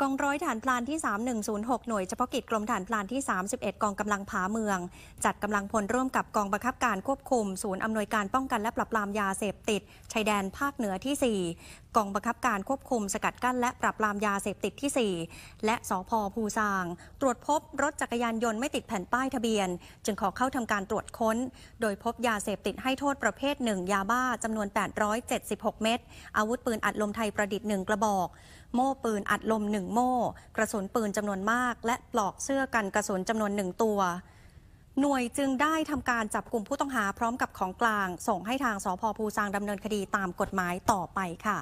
กองร้อยฐานพลานที่3106หน่วยเฉพาะกิจกรมฐานพลานที่31 กองกำลังผาเมือง จัดกำลังพลร่วมกับกองบังคับการควบคุม ศูนย์อำนวยการป้องกันและปราบปรามยาเสพติดชายแดนภาคเหนือที่ 4 กองบังคับการควบคุม สกัดกั้นและปราบปรามยาเสพติดที่ 4 และสพภูซาง ตรวจพบรถจักรยานยนต์ไม่ติดแผ่นป้ายทะเบียน จึงขอเข้าทำการตรวจค้น โดยพบยาเสพติดให้โทษประเภทหนึ่งยาบ้าจำนวน 876 เม็ดอาวุธปืนอัดลมไทยประดิษฐ์1กระบอกโม่ปืนอัดลม1 1โม่กระสุนปืนจำนวนมาก และปลอกเสื้อกันกระสุนจำนวนหนึ่งตัว หน่วยจึงได้ทำการจับกลุ่มผู้ต้องหาพร้อมกับของกลาง ส่งให้ทางสพภูซางดำเนินคดีตามกฎหมายต่อไปค่ะ